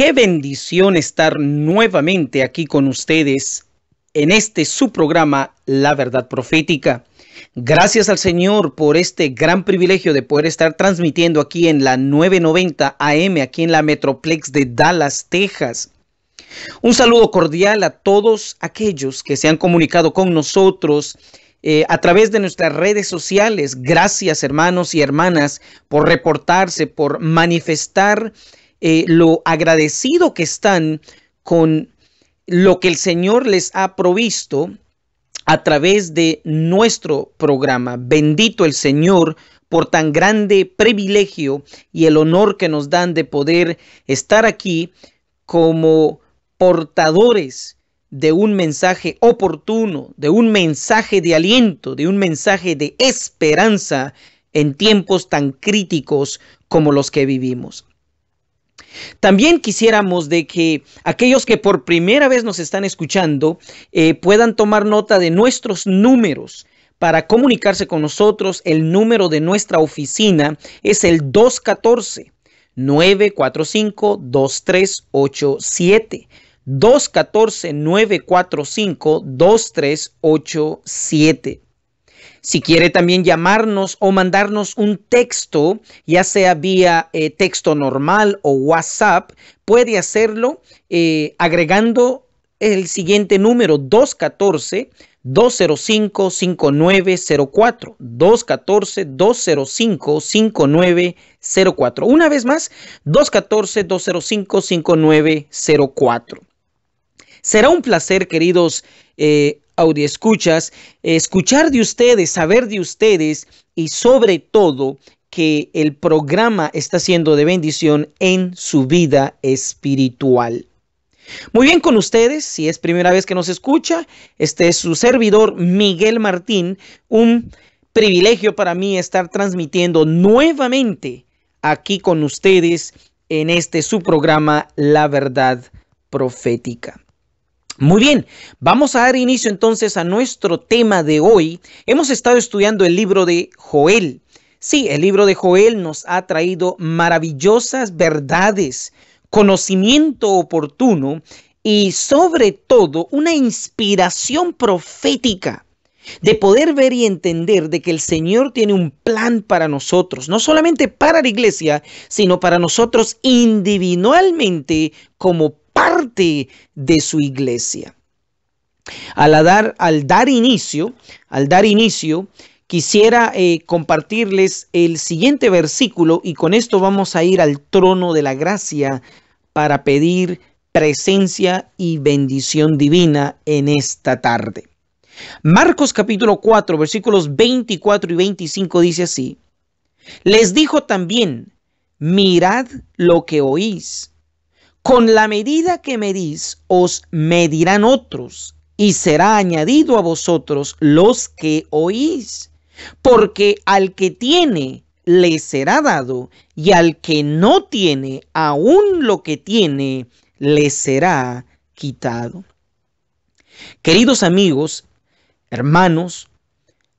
Qué bendición estar nuevamente aquí con ustedes en este su programa La Verdad Profética. Gracias al Señor por este gran privilegio de poder estar transmitiendo aquí en la 990 AM, aquí en la Metroplex de Dallas, Texas. Un saludo cordial a todos aquellos que se han comunicado con nosotros eh, a través de nuestras redes sociales. Gracias hermanos y hermanas por reportarse, por manifestar eh, lo agradecido que están con lo que el Señor les ha provisto a través de nuestro programa. Bendito el Señor por tan grande privilegio y el honor que nos dan de poder estar aquí como portadores de un mensaje oportuno, de un mensaje de aliento, de un mensaje de esperanza en tiempos tan críticos como los que vivimos. También quisiéramos de que aquellos que por primera vez nos están escuchando eh, puedan tomar nota de nuestros números para comunicarse con nosotros. El número de nuestra oficina es el 214 945 2387. 214 945 2387. Si quiere también llamarnos o mandarnos un texto, ya sea vía eh, texto normal o WhatsApp, puede hacerlo eh, agregando el siguiente número 214. 205-5904. 214-205-5904. Una vez más, 214-205-5904. Será un placer, queridos eh, escuchas, escuchar de ustedes, saber de ustedes y sobre todo que el programa está siendo de bendición en su vida espiritual. Muy bien con ustedes, si es primera vez que nos escucha, este es su servidor Miguel Martín, un privilegio para mí estar transmitiendo nuevamente aquí con ustedes en este su programa La Verdad Profética. Muy bien, vamos a dar inicio entonces a nuestro tema de hoy. Hemos estado estudiando el libro de Joel. Sí, el libro de Joel nos ha traído maravillosas verdades, conocimiento oportuno y sobre todo una inspiración profética de poder ver y entender de que el Señor tiene un plan para nosotros, no solamente para la iglesia, sino para nosotros individualmente como de su iglesia. Al dar, al dar inicio, al dar inicio, quisiera eh, compartirles el siguiente versículo y con esto vamos a ir al trono de la gracia para pedir presencia y bendición divina en esta tarde. Marcos capítulo 4 versículos 24 y 25 dice así, les dijo también, mirad lo que oís. Con la medida que medís, os medirán otros, y será añadido a vosotros los que oís. Porque al que tiene, le será dado, y al que no tiene, aún lo que tiene, le será quitado. Queridos amigos, hermanos,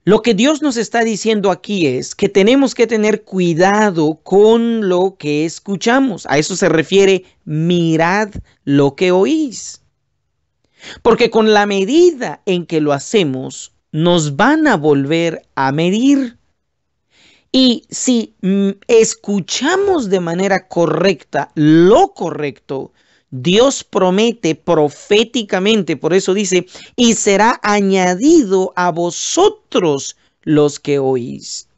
lo que Dios nos está diciendo aquí es que tenemos que tener cuidado con lo que escuchamos. A eso se refiere mirad lo que oís. Porque con la medida en que lo hacemos, nos van a volver a medir. Y si mm, escuchamos de manera correcta lo correcto, Dios promete proféticamente, por eso dice, y será añadido a vosotros los que oís.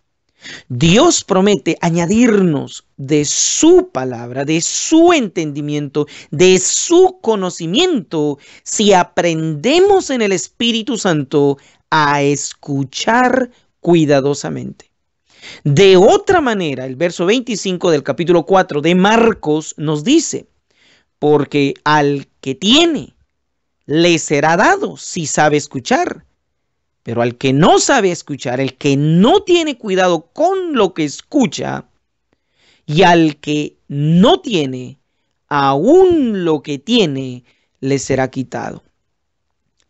Dios promete añadirnos de su palabra, de su entendimiento, de su conocimiento, si aprendemos en el Espíritu Santo a escuchar cuidadosamente. De otra manera, el verso 25 del capítulo 4 de Marcos nos dice, porque al que tiene le será dado si sabe escuchar. Pero al que no sabe escuchar, el que no tiene cuidado con lo que escucha, y al que no tiene, aún lo que tiene le será quitado.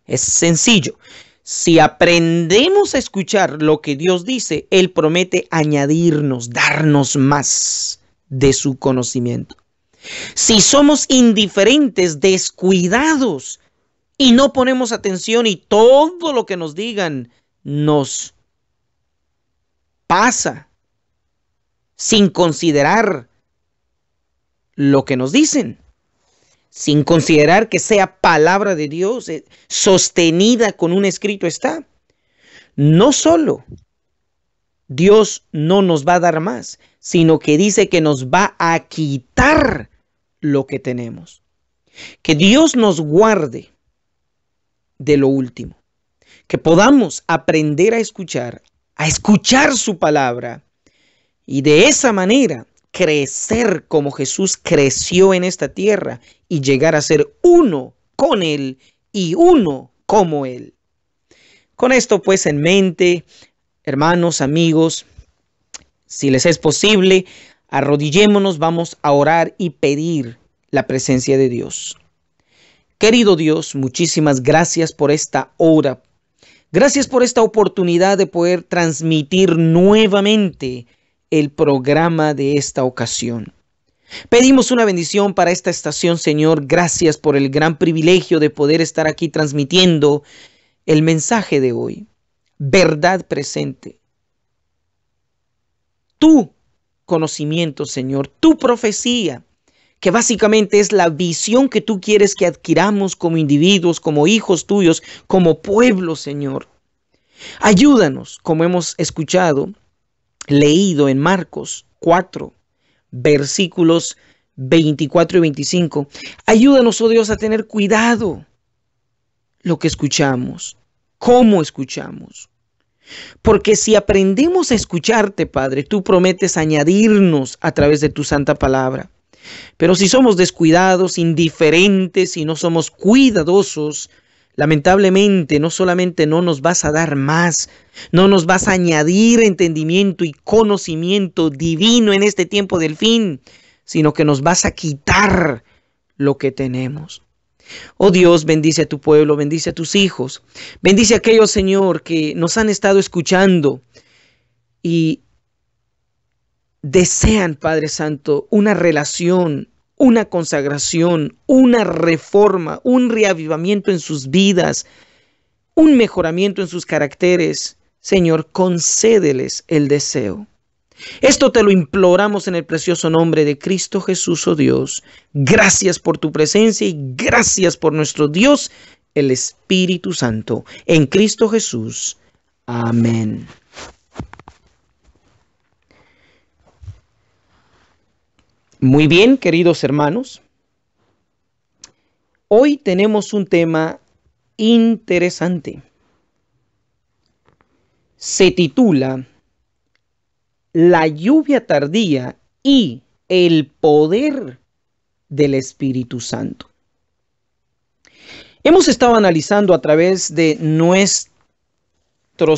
Es sencillo. Si aprendemos a escuchar lo que Dios dice, Él promete añadirnos, darnos más de su conocimiento. Si somos indiferentes, descuidados y no ponemos atención y todo lo que nos digan nos pasa sin considerar lo que nos dicen, sin considerar que sea palabra de Dios eh, sostenida con un escrito está. No solo Dios no nos va a dar más, sino que dice que nos va a quitar lo que tenemos. Que Dios nos guarde de lo último. Que podamos aprender a escuchar, a escuchar su palabra y de esa manera crecer como Jesús creció en esta tierra y llegar a ser uno con Él y uno como Él. Con esto pues en mente, hermanos, amigos, si les es posible, Arrodillémonos, vamos a orar y pedir la presencia de Dios. Querido Dios, muchísimas gracias por esta hora. Gracias por esta oportunidad de poder transmitir nuevamente el programa de esta ocasión. Pedimos una bendición para esta estación, Señor. Gracias por el gran privilegio de poder estar aquí transmitiendo el mensaje de hoy. Verdad presente. Tú conocimiento, Señor, tu profecía, que básicamente es la visión que tú quieres que adquiramos como individuos, como hijos tuyos, como pueblo, Señor. Ayúdanos, como hemos escuchado, leído en Marcos 4, versículos 24 y 25. Ayúdanos, oh Dios, a tener cuidado lo que escuchamos, cómo escuchamos, porque si aprendemos a escucharte, Padre, tú prometes añadirnos a través de tu santa palabra. Pero si somos descuidados, indiferentes y no somos cuidadosos, lamentablemente no solamente no nos vas a dar más, no nos vas a añadir entendimiento y conocimiento divino en este tiempo del fin, sino que nos vas a quitar lo que tenemos. Oh Dios, bendice a tu pueblo, bendice a tus hijos, bendice a aquellos, Señor, que nos han estado escuchando y desean, Padre Santo, una relación, una consagración, una reforma, un reavivamiento en sus vidas, un mejoramiento en sus caracteres. Señor, concédeles el deseo. Esto te lo imploramos en el precioso nombre de Cristo Jesús, oh Dios. Gracias por tu presencia y gracias por nuestro Dios, el Espíritu Santo. En Cristo Jesús. Amén. Muy bien, queridos hermanos. Hoy tenemos un tema interesante. Se titula la lluvia tardía y el poder del Espíritu Santo. Hemos estado analizando a través de nuestros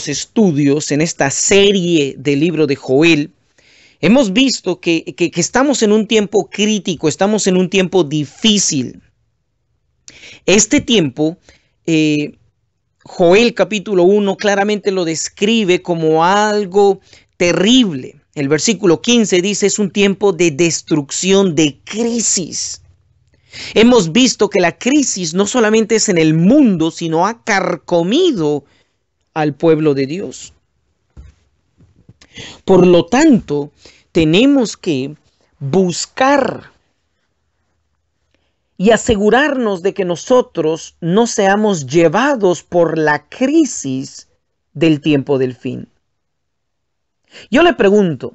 estudios en esta serie del libro de Joel, hemos visto que, estamos en un tiempo crítico, estamos en un tiempo difícil. Este tiempo, eh, Joel capítulo 1 claramente lo describe como algo terrible. El versículo 15 dice es un tiempo de destrucción, de crisis. Hemos visto que la crisis no solamente es en el mundo, sino ha carcomido al pueblo de Dios. Por lo tanto, tenemos que buscar y asegurarnos de que nosotros no seamos llevados por la crisis del tiempo del fin. Yo le pregunto,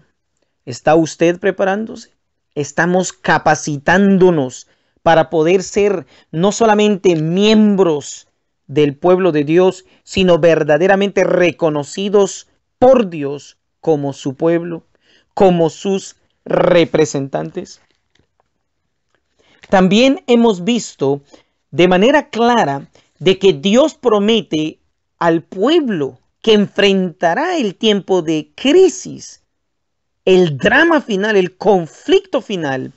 ¿está usted preparándose? ¿Estamos capacitándonos para poder ser no solamente miembros del pueblo de Dios, sino verdaderamente reconocidos por Dios como su pueblo, como sus representantes? También hemos visto de manera clara de que Dios promete al pueblo que enfrentará el tiempo de crisis, el drama final, el conflicto final.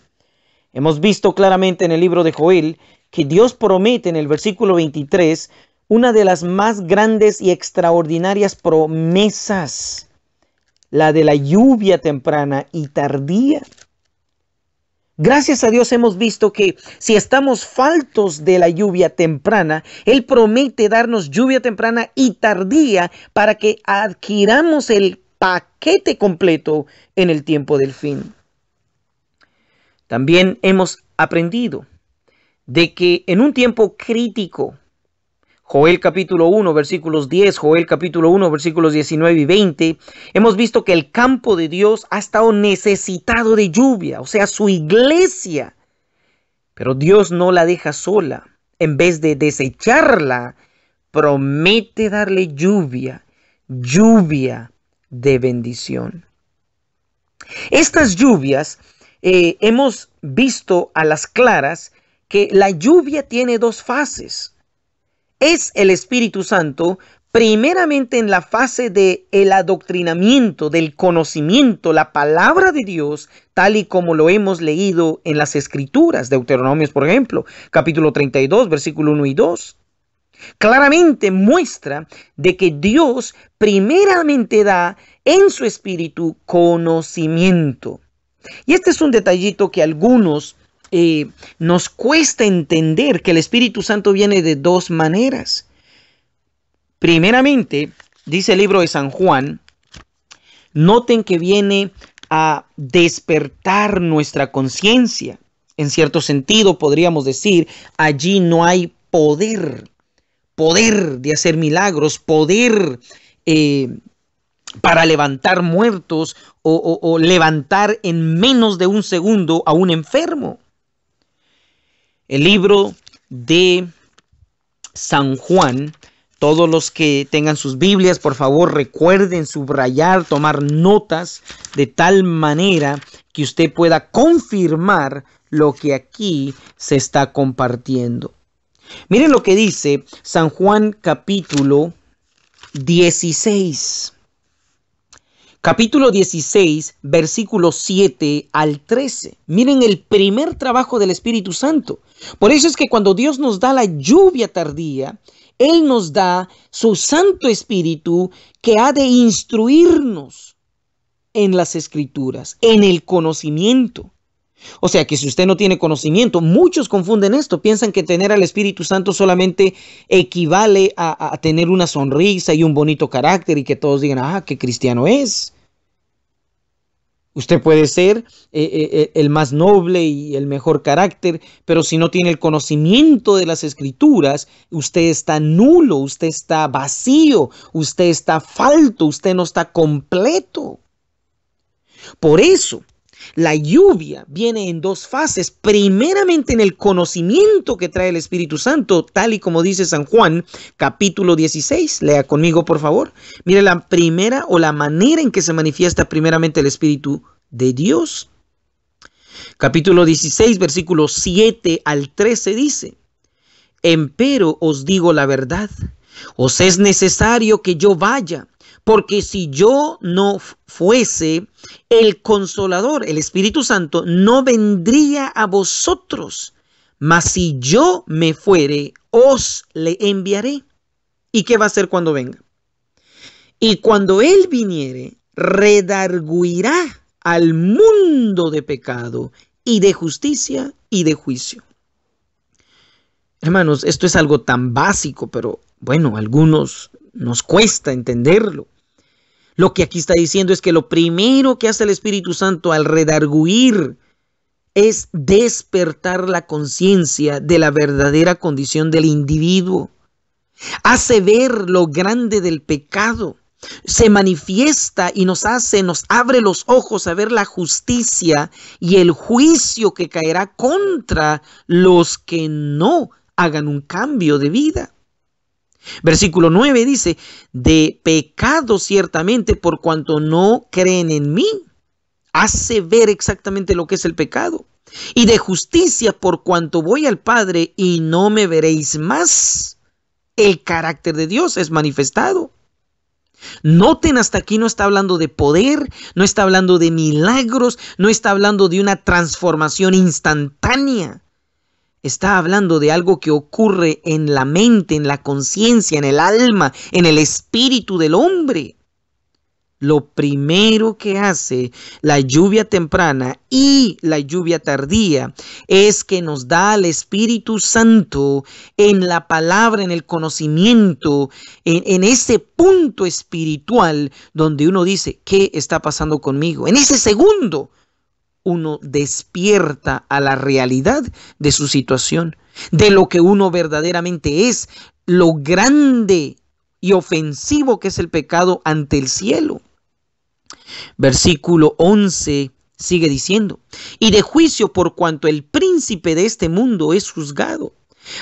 Hemos visto claramente en el libro de Joel que Dios promete en el versículo 23 una de las más grandes y extraordinarias promesas, la de la lluvia temprana y tardía. Gracias a Dios hemos visto que si estamos faltos de la lluvia temprana, Él promete darnos lluvia temprana y tardía para que adquiramos el paquete completo en el tiempo del fin. También hemos aprendido de que en un tiempo crítico Joel capítulo 1, versículos 10, Joel capítulo 1, versículos 19 y 20, hemos visto que el campo de Dios ha estado necesitado de lluvia, o sea, su iglesia. Pero Dios no la deja sola. En vez de desecharla, promete darle lluvia, lluvia de bendición. Estas lluvias eh, hemos visto a las claras que la lluvia tiene dos fases es el Espíritu Santo primeramente en la fase de el adoctrinamiento del conocimiento la palabra de Dios tal y como lo hemos leído en las escrituras Deuteronomios por ejemplo capítulo 32 versículo 1 y 2 claramente muestra de que Dios primeramente da en su espíritu conocimiento y este es un detallito que algunos eh, nos cuesta entender que el Espíritu Santo viene de dos maneras. Primeramente, dice el libro de San Juan, noten que viene a despertar nuestra conciencia. En cierto sentido, podríamos decir, allí no hay poder, poder de hacer milagros, poder eh, para levantar muertos o levantar en menos de un segundo a un enfermo el libro de San Juan. Todos los que tengan sus Biblias, por favor, recuerden subrayar, tomar notas de tal manera que usted pueda confirmar lo que aquí se está compartiendo. Miren lo que dice San Juan capítulo 16 capítulo 16, versículos 7 al 13. Miren el primer trabajo del Espíritu Santo. Por eso es que cuando Dios nos da la lluvia tardía, Él nos da su Santo Espíritu que ha de instruirnos en las escrituras, en el conocimiento. O sea que si usted no tiene conocimiento, muchos confunden esto, piensan que tener al Espíritu Santo solamente equivale a, tener una sonrisa y un bonito carácter y que todos digan, ah, qué cristiano es. Usted puede ser eh, eh, eh, el más noble y el mejor carácter, pero si no tiene el conocimiento de las escrituras, usted está nulo, usted está vacío, usted está falto, usted no está completo. Por eso, la lluvia viene en dos fases. Primeramente en el conocimiento que trae el Espíritu Santo, tal y como dice San Juan, capítulo 16. Lea conmigo, por favor. Mire la primera o la manera en que se manifiesta primeramente el Espíritu de Dios. Capítulo 16, versículo 7 al 13 dice, Empero os digo la verdad, os es necesario que yo vaya porque si yo no fuese el consolador, el Espíritu Santo, no vendría a vosotros. Mas si yo me fuere, os le enviaré. ¿Y qué va a hacer cuando venga? Y cuando Él viniere, redarguirá al mundo de pecado y de justicia y de juicio. Hermanos, esto es algo tan básico, pero bueno, a algunos nos cuesta entenderlo. Lo que aquí está diciendo es que lo primero que hace el Espíritu Santo al redarguir es despertar la conciencia de la verdadera condición del individuo. Hace ver lo grande del pecado. Se manifiesta y nos hace, nos abre los ojos a ver la justicia y el juicio que caerá contra los que no hagan un cambio de vida. Versículo 9 dice, de pecado ciertamente por cuanto no creen en mí. Hace ver exactamente lo que es el pecado. Y de justicia por cuanto voy al Padre y no me veréis más. El carácter de Dios es manifestado. Noten, hasta aquí no está hablando de poder, no está hablando de milagros, no está hablando de una transformación instantánea está hablando de algo que ocurre en la mente, en la conciencia, en el alma, en el espíritu del hombre. Lo primero que hace la lluvia temprana y la lluvia tardía es que nos da al Espíritu Santo en la palabra, en el conocimiento, en, ese punto espiritual donde uno dice, ¿qué está pasando conmigo? En ese segundo uno despierta a la realidad de su situación, de lo que uno verdaderamente es, lo grande y ofensivo que es el pecado ante el cielo. Versículo 11 sigue diciendo, y de juicio por cuanto el príncipe de este mundo es juzgado.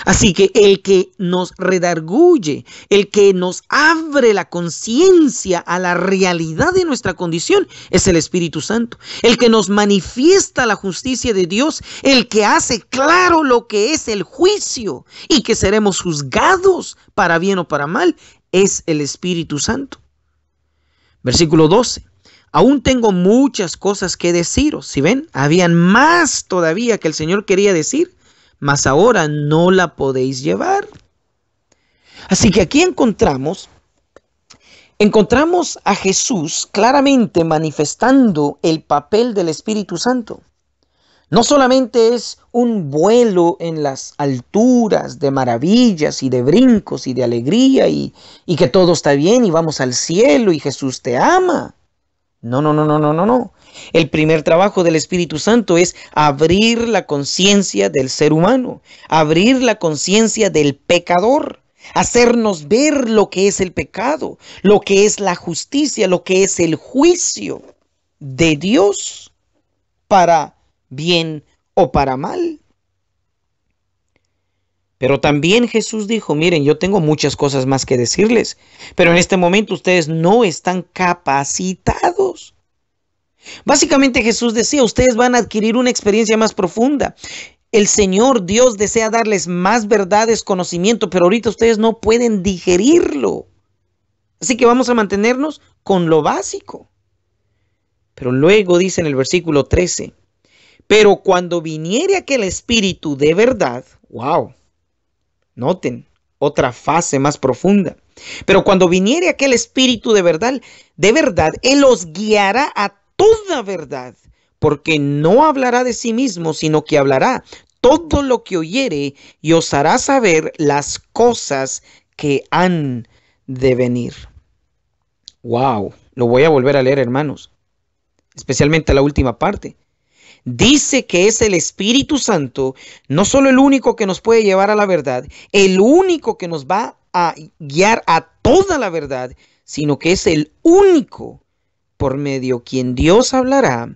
Así que el que nos redarguye, el que nos abre la conciencia a la realidad de nuestra condición, es el Espíritu Santo, el que nos manifiesta la justicia de Dios, el que hace claro lo que es el juicio y que seremos juzgados para bien o para mal, es el Espíritu Santo. Versículo 12. Aún tengo muchas cosas que deciros. Si ven, habían más todavía que el Señor quería decir mas ahora no la podéis llevar. Así que aquí encontramos, encontramos a Jesús claramente manifestando el papel del Espíritu Santo. No solamente es un vuelo en las alturas de maravillas y de brincos y de alegría y, y que todo está bien y vamos al cielo y Jesús te ama. No, no, no, no, no, no, no. El primer trabajo del Espíritu Santo es abrir la conciencia del ser humano, abrir la conciencia del pecador, hacernos ver lo que es el pecado, lo que es la justicia, lo que es el juicio de Dios para bien o para mal. Pero también Jesús dijo, miren, yo tengo muchas cosas más que decirles, pero en este momento ustedes no están capacitados. Básicamente Jesús decía, ustedes van a adquirir una experiencia más profunda. El Señor Dios desea darles más verdades, conocimiento, pero ahorita ustedes no pueden digerirlo. Así que vamos a mantenernos con lo básico. Pero luego dice en el versículo 13, pero cuando viniere aquel espíritu de verdad, wow, Noten, otra fase más profunda. Pero cuando viniere aquel espíritu de verdad, de verdad, Él os guiará a toda verdad, porque no hablará de sí mismo, sino que hablará todo lo que oyere y os hará saber las cosas que han de venir. Wow, lo voy a volver a leer, hermanos, especialmente la última parte dice que es el Espíritu Santo, no solo el único que nos puede llevar a la verdad, el único que nos va a guiar a toda la verdad, sino que es el único por medio quien Dios hablará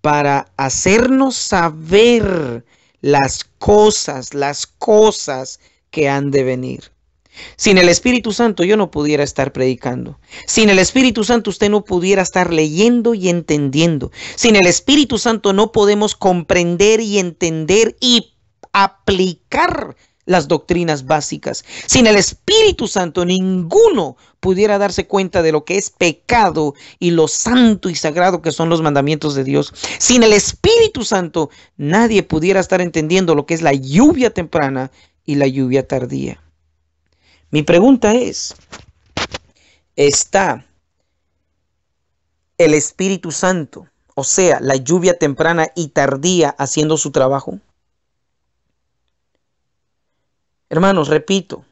para hacernos saber las cosas, las cosas que han de venir. Sin el Espíritu Santo yo no pudiera estar predicando. Sin el Espíritu Santo usted no pudiera estar leyendo y entendiendo. Sin el Espíritu Santo no podemos comprender y entender y aplicar las doctrinas básicas. Sin el Espíritu Santo ninguno pudiera darse cuenta de lo que es pecado y lo santo y sagrado que son los mandamientos de Dios. Sin el Espíritu Santo nadie pudiera estar entendiendo lo que es la lluvia temprana y la lluvia tardía. Mi pregunta es, ¿está el Espíritu Santo, o sea, la lluvia temprana y tardía haciendo su trabajo? Hermanos, repito,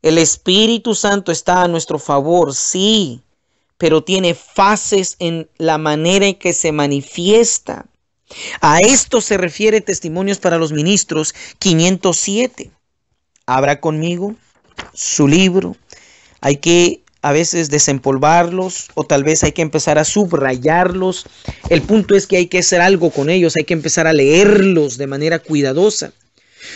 el Espíritu Santo está a nuestro favor, sí, pero tiene fases en la manera en que se manifiesta. A esto se refiere Testimonios para los Ministros 507. ¿Habrá conmigo? su libro, hay que a veces desempolvarlos o tal vez hay que empezar a subrayarlos. El punto es que hay que hacer algo con ellos, hay que empezar a leerlos de manera cuidadosa.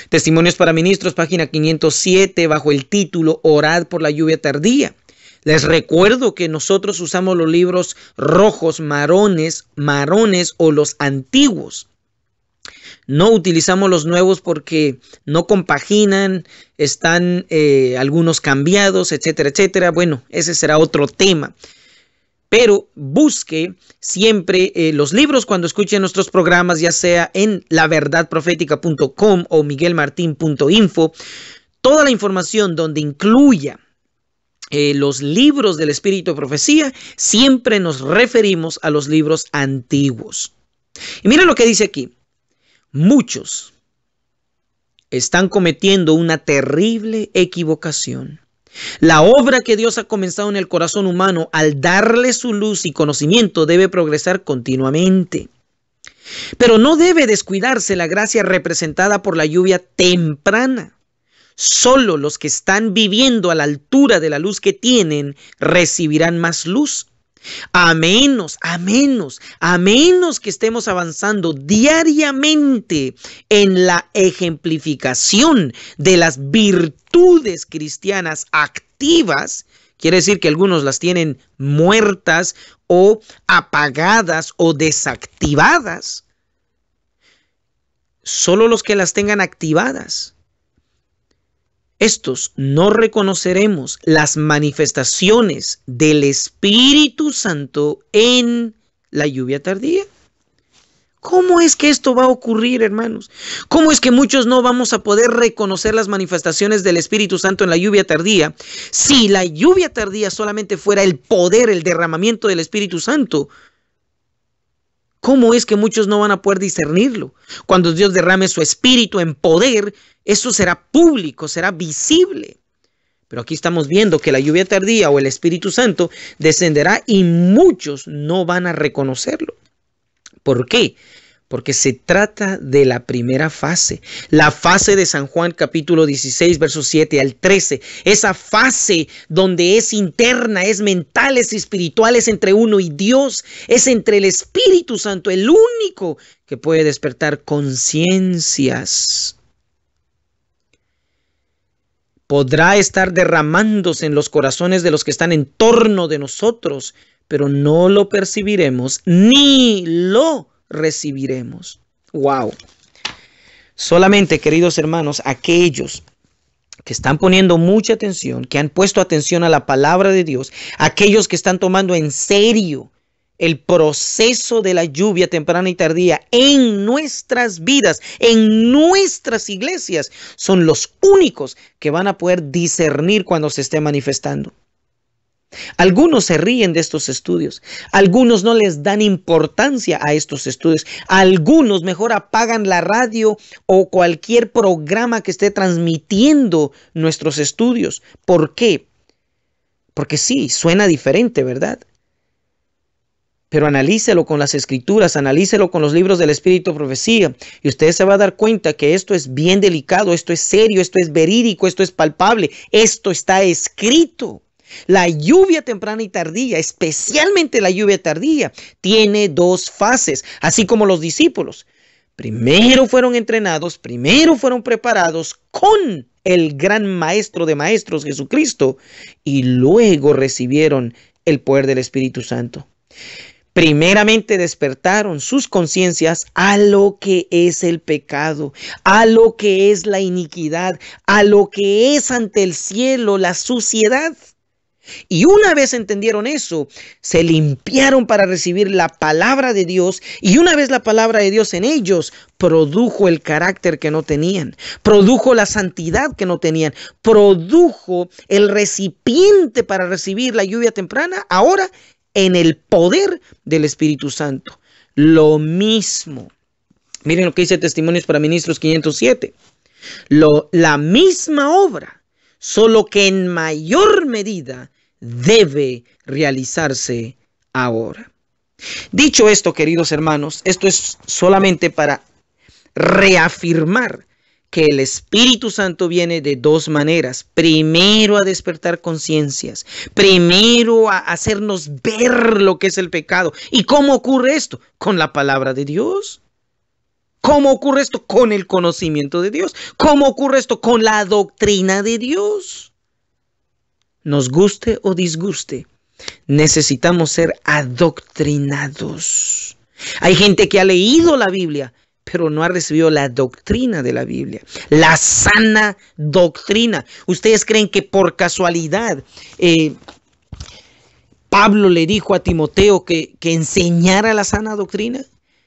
Testimonios para Ministros, página 507, bajo el título Orad por la lluvia tardía. Les recuerdo que nosotros usamos los libros rojos, marrones, marrones o los antiguos. No utilizamos los nuevos porque no compaginan, están eh, algunos cambiados, etcétera, etcétera. Bueno, ese será otro tema. Pero busque siempre eh, los libros cuando escuche nuestros programas, ya sea en laverdadprofética.com o miguelmartin.info. Toda la información donde incluya eh, los libros del Espíritu de Profecía, siempre nos referimos a los libros antiguos. Y mira lo que dice aquí. Muchos están cometiendo una terrible equivocación. La obra que Dios ha comenzado en el corazón humano al darle su luz y conocimiento debe progresar continuamente. Pero no debe descuidarse la gracia representada por la lluvia temprana. Solo los que están viviendo a la altura de la luz que tienen recibirán más luz a menos, a menos, a menos que estemos avanzando diariamente en la ejemplificación de las virtudes cristianas activas, quiere decir que algunos las tienen muertas o apagadas o desactivadas. Solo los que las tengan activadas estos no reconoceremos las manifestaciones del Espíritu Santo en la lluvia tardía. ¿Cómo es que esto va a ocurrir, hermanos? ¿Cómo es que muchos no vamos a poder reconocer las manifestaciones del Espíritu Santo en la lluvia tardía? Si la lluvia tardía solamente fuera el poder, el derramamiento del Espíritu Santo, ¿Cómo es que muchos no van a poder discernirlo? Cuando Dios derrame su espíritu en poder, eso será público, será visible. Pero aquí estamos viendo que la lluvia tardía o el Espíritu Santo descenderá y muchos no van a reconocerlo. ¿Por qué? porque se trata de la primera fase, la fase de San Juan capítulo 16, versos 7 al 13, esa fase donde es interna, es mental, es espiritual, es entre uno y Dios, es entre el Espíritu Santo, el único que puede despertar conciencias. Podrá estar derramándose en los corazones de los que están en torno de nosotros, pero no lo percibiremos ni lo recibiremos. Wow. Solamente, queridos hermanos, aquellos que están poniendo mucha atención, que han puesto atención a la palabra de Dios, aquellos que están tomando en serio el proceso de la lluvia temprana y tardía en nuestras vidas, en nuestras iglesias, son los únicos que van a poder discernir cuando se esté manifestando. Algunos se ríen de estos estudios, algunos no les dan importancia a estos estudios, algunos mejor apagan la radio o cualquier programa que esté transmitiendo nuestros estudios. ¿Por qué? Porque sí, suena diferente, ¿verdad? Pero analícelo con las escrituras, analícelo con los libros del Espíritu Profecía y usted se va a dar cuenta que esto es bien delicado, esto es serio, esto es verídico, esto es palpable, esto está escrito. La lluvia temprana y tardía, especialmente la lluvia tardía, tiene dos fases, así como los discípulos. Primero fueron entrenados, primero fueron preparados con el gran maestro de maestros Jesucristo y luego recibieron el poder del Espíritu Santo. Primeramente despertaron sus conciencias a lo que es el pecado, a lo que es la iniquidad, a lo que es ante el cielo la suciedad. Y una vez entendieron eso, se limpiaron para recibir la palabra de Dios y una vez la palabra de Dios en ellos, produjo el carácter que no tenían, produjo la santidad que no tenían, produjo el recipiente para recibir la lluvia temprana, ahora en el poder del Espíritu Santo. Lo mismo. Miren lo que dice Testimonios para Ministros 507. Lo, la misma obra, solo que en mayor medida debe realizarse ahora. Dicho esto, queridos hermanos, esto es solamente para reafirmar que el Espíritu Santo viene de dos maneras. Primero a despertar conciencias, primero a hacernos ver lo que es el pecado. ¿Y cómo ocurre esto? Con la palabra de Dios. ¿Cómo ocurre esto? Con el conocimiento de Dios. ¿Cómo ocurre esto? Con la doctrina de Dios nos guste o disguste, necesitamos ser adoctrinados. Hay gente que ha leído la Biblia, pero no ha recibido la doctrina de la Biblia, la sana doctrina. ¿Ustedes creen que por casualidad eh, Pablo le dijo a Timoteo que, enseñara la sana doctrina?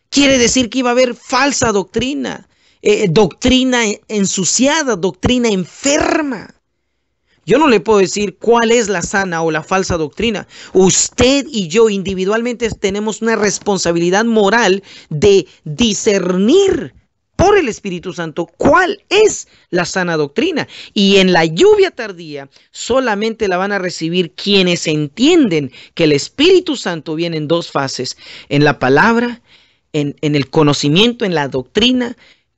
Quiere decir que iba a haber falsa doctrina, eh, doctrina ensuciada, doctrina enferma. Yo no le puedo decir cuál es la sana o la falsa doctrina. Usted y yo individualmente tenemos una responsabilidad moral de discernir por el Espíritu Santo cuál es la sana doctrina. Y en la lluvia tardía solamente la van a recibir quienes entienden que el Espíritu Santo viene en dos fases, en la palabra, en, el conocimiento, en la doctrina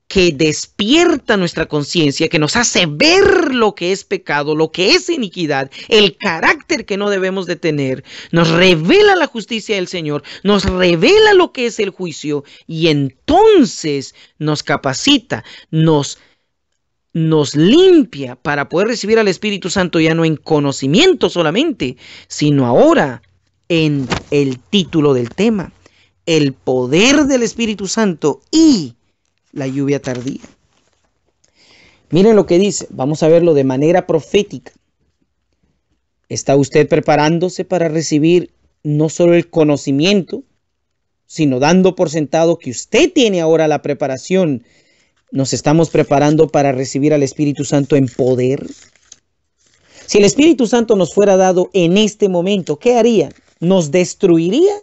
que despierta nuestra conciencia, que nos hace ver lo que es pecado, lo que es iniquidad, el carácter que no debemos de tener, nos revela la justicia del Señor, nos revela lo que es el juicio y entonces nos capacita, nos nos limpia para poder recibir al Espíritu Santo ya no en conocimiento solamente, sino ahora en el título del tema, el poder del Espíritu Santo y la lluvia tardía. Miren lo que dice, vamos a verlo de manera profética. Está usted preparándose para recibir no solo el conocimiento, sino dando por sentado que usted tiene ahora la preparación. Nos estamos preparando para recibir al Espíritu Santo en poder. Si el Espíritu Santo nos fuera dado en este momento, ¿qué haría? ¿Nos destruiría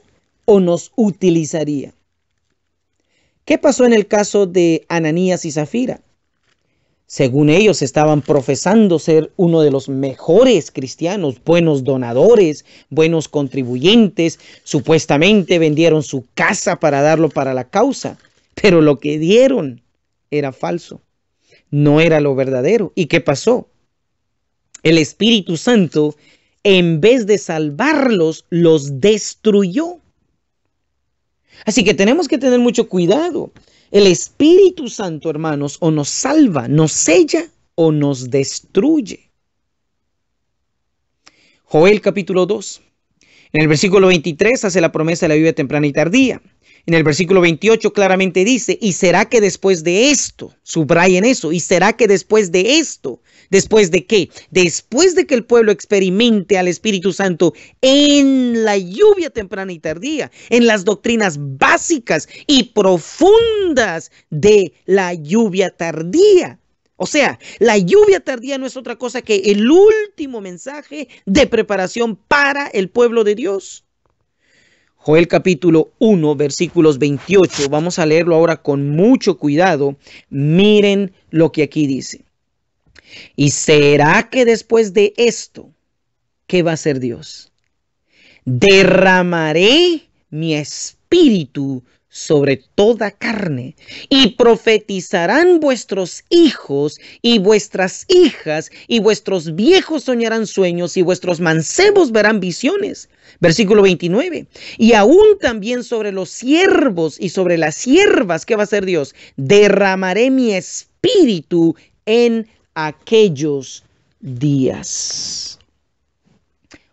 o nos utilizaría? ¿Qué pasó en el caso de Ananías y Zafira? Según ellos estaban profesando ser uno de los mejores cristianos, buenos donadores, buenos contribuyentes, supuestamente vendieron su casa para darlo para la causa, pero lo que dieron era falso, no era lo verdadero. ¿Y qué pasó? El Espíritu Santo, en vez de salvarlos, los destruyó. Así que tenemos que tener mucho cuidado. El Espíritu Santo, hermanos, o nos salva, nos sella o nos destruye. Joel capítulo 2. En el versículo 23 hace la promesa de la vida temprana y tardía. En el versículo 28 claramente dice, y será que después de esto, subrayen eso, y será que después de esto, ¿Después de qué? Después de que el pueblo experimente al Espíritu Santo en la lluvia temprana y tardía, en las doctrinas básicas y profundas de la lluvia tardía. O sea, la lluvia tardía no es otra cosa que el último mensaje de preparación para el pueblo de Dios. Joel capítulo 1, versículos 28. Vamos a leerlo ahora con mucho cuidado. Miren lo que aquí dice. ¿Y será que después de esto, qué va a hacer Dios? Derramaré mi espíritu sobre toda carne, y profetizarán vuestros hijos y vuestras hijas, y vuestros viejos soñarán sueños, y vuestros mancebos verán visiones. Versículo 29. Y aún también sobre los siervos y sobre las siervas, ¿qué va a hacer Dios? Derramaré mi espíritu en aquellos días.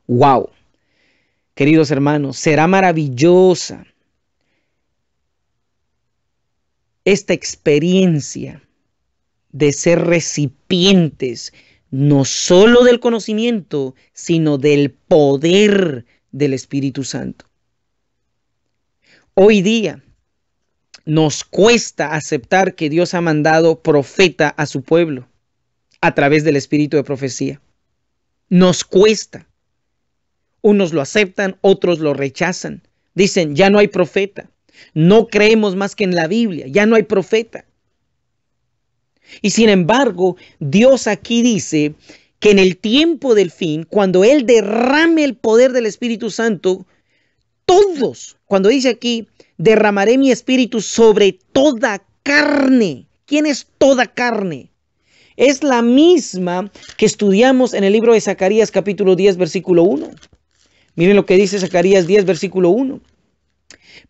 ¡Wow! Queridos hermanos, será maravillosa esta experiencia de ser recipientes no sólo del conocimiento, sino del poder del Espíritu Santo. Hoy día nos cuesta aceptar que Dios ha mandado profeta a su pueblo a través del espíritu de profecía. Nos cuesta. Unos lo aceptan, otros lo rechazan. Dicen, ya no hay profeta. No creemos más que en la Biblia, ya no hay profeta. Y sin embargo, Dios aquí dice que en el tiempo del fin, cuando Él derrame el poder del Espíritu Santo, todos, cuando dice aquí, derramaré mi espíritu sobre toda carne. ¿Quién es toda carne? es la misma que estudiamos en el libro de Zacarías capítulo 10 versículo 1. Miren lo que dice Zacarías 10 versículo 1.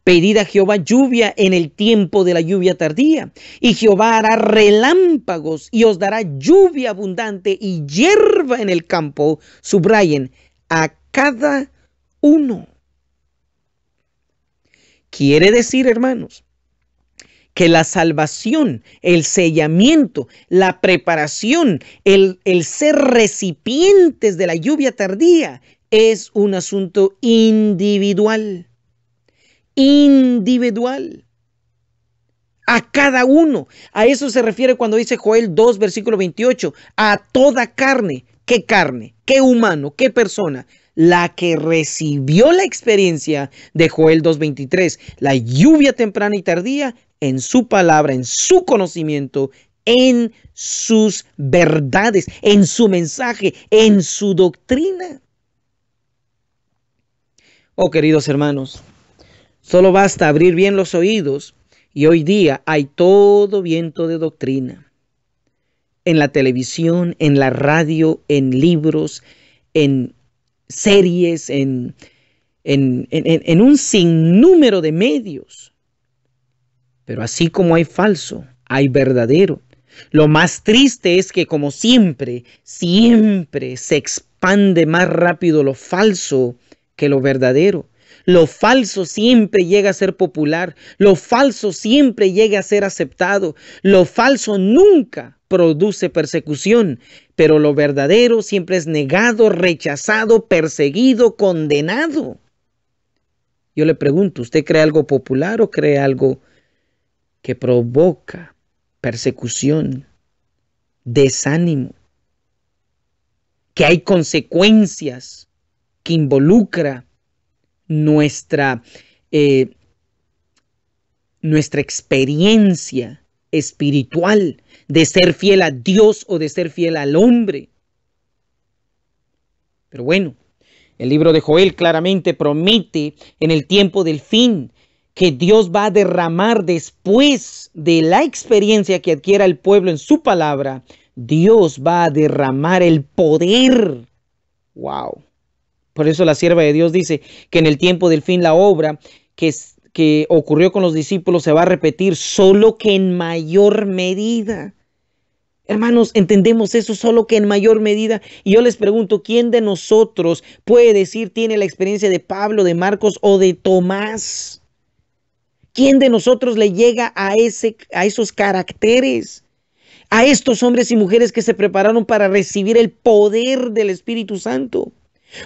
Pedid a Jehová lluvia en el tiempo de la lluvia tardía, y Jehová hará relámpagos y os dará lluvia abundante y hierba en el campo. Subrayen a cada uno. Quiere decir, hermanos, que la salvación, el sellamiento, la preparación, el, el ser recipientes de la lluvia tardía es un asunto individual. Individual a cada uno. A eso se refiere cuando dice Joel 2, versículo 28, a toda carne. ¿Qué carne? ¿Qué humano? ¿Qué persona? La que recibió la experiencia de Joel 2.23, la lluvia temprana y tardía en su palabra, en su conocimiento, en sus verdades, en su mensaje, en su doctrina. Oh queridos hermanos, solo basta abrir bien los oídos y hoy día hay todo viento de doctrina. En la televisión, en la radio, en libros, en series, en, en, en, un sinnúmero de medios pero así como hay falso, hay verdadero. Lo más triste es que como siempre, siempre se expande más rápido lo falso que lo verdadero. Lo falso siempre llega a ser popular, lo falso siempre llega a ser aceptado, lo falso nunca produce persecución, pero lo verdadero siempre es negado, rechazado, perseguido, condenado. Yo le pregunto, ¿usted cree algo popular o cree algo que provoca persecución, desánimo, que hay consecuencias que involucra nuestra, eh, nuestra experiencia espiritual de ser fiel a Dios o de ser fiel al hombre. Pero bueno, el libro de Joel claramente promete en el tiempo del fin que Dios va a derramar después de la experiencia que adquiera el pueblo en su palabra, Dios va a derramar el poder. Wow. Por eso la sierva de Dios dice que en el tiempo del fin la obra que, que ocurrió con los discípulos se va a repetir, solo que en mayor medida. Hermanos, entendemos eso solo que en mayor medida. Y yo les pregunto, ¿quién de nosotros puede decir tiene la experiencia de Pablo, de Marcos o de Tomás? ¿Quién de nosotros le llega a, ese, a esos caracteres? A estos hombres y mujeres que se prepararon para recibir el poder del Espíritu Santo.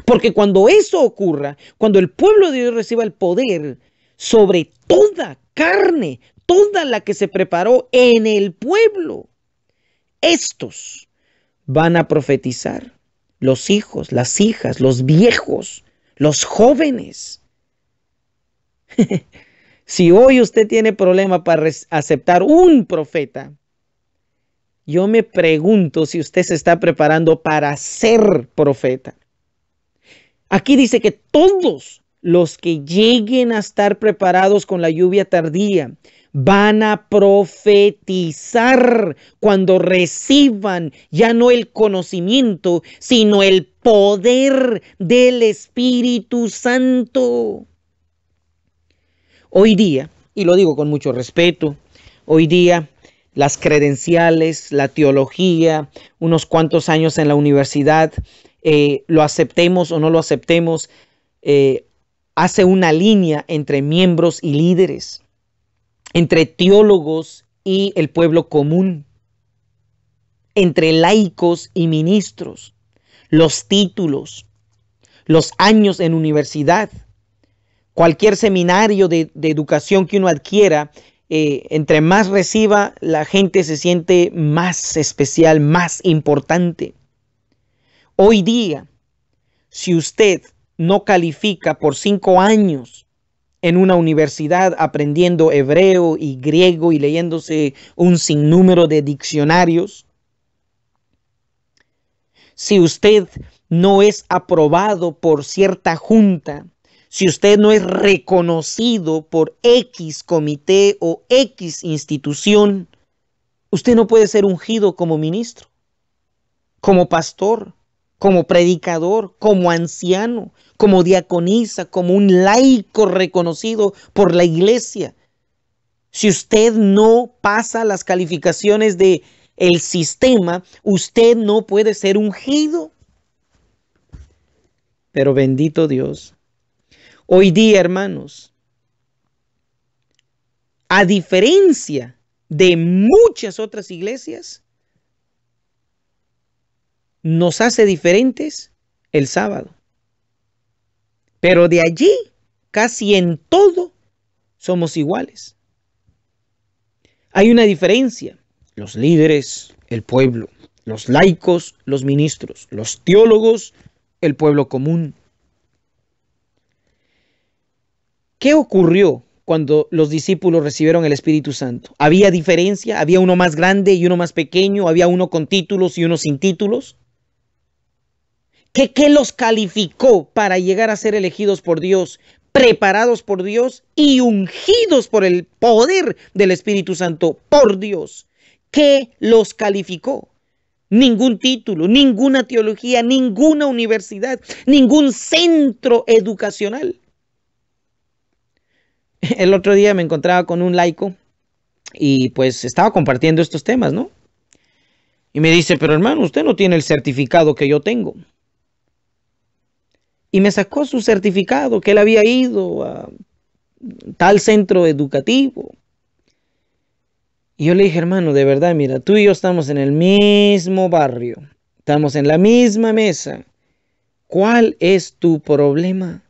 Porque cuando eso ocurra, cuando el pueblo de Dios reciba el poder sobre toda carne, toda la que se preparó en el pueblo, estos van a profetizar. Los hijos, las hijas, los viejos, los jóvenes. Si hoy usted tiene problema para aceptar un profeta, yo me pregunto si usted se está preparando para ser profeta. Aquí dice que todos los que lleguen a estar preparados con la lluvia tardía van a profetizar cuando reciban ya no el conocimiento, sino el poder del Espíritu Santo. Hoy día, y lo digo con mucho respeto, hoy día las credenciales, la teología, unos cuantos años en la universidad, eh, lo aceptemos o no lo aceptemos, eh, hace una línea entre miembros y líderes, entre teólogos y el pueblo común, entre laicos y ministros, los títulos, los años en universidad, cualquier seminario de, educación que uno adquiera, eh, entre más reciba, la gente se siente más especial, más importante. Hoy día, si usted no califica por cinco años en una universidad aprendiendo hebreo y griego y leyéndose un sinnúmero de diccionarios, si usted no es aprobado por cierta junta si usted no es reconocido por X comité o X institución, usted no puede ser ungido como ministro, como pastor, como predicador, como anciano, como diaconisa, como un laico reconocido por la iglesia. Si usted no pasa las calificaciones de el sistema, usted no puede ser ungido. Pero bendito Dios, Hoy día, hermanos, a diferencia de muchas otras iglesias, nos hace diferentes el sábado. Pero de allí, casi en todo, somos iguales. Hay una diferencia. Los líderes, el pueblo. Los laicos, los ministros. Los teólogos, el pueblo común. ¿Qué ocurrió cuando los discípulos recibieron el Espíritu Santo? ¿Había diferencia? ¿Había uno más grande y uno más pequeño? ¿Había uno con títulos y uno sin títulos? ¿Qué, los calificó para llegar a ser elegidos por Dios, preparados por Dios y ungidos por el poder del Espíritu Santo por Dios? ¿Qué los calificó? ningún título, ninguna teología, ninguna universidad, ningún centro educacional. el otro día me encontraba con un laico y pues estaba compartiendo estos temas, ¿no? Y me dice, pero hermano, usted no tiene el certificado que yo tengo. Y me sacó su certificado, que él había ido a tal centro educativo. Y yo le dije, hermano, de verdad, mira, tú y yo estamos en el mismo barrio, estamos en la misma mesa. ¿Cuál es tu problema?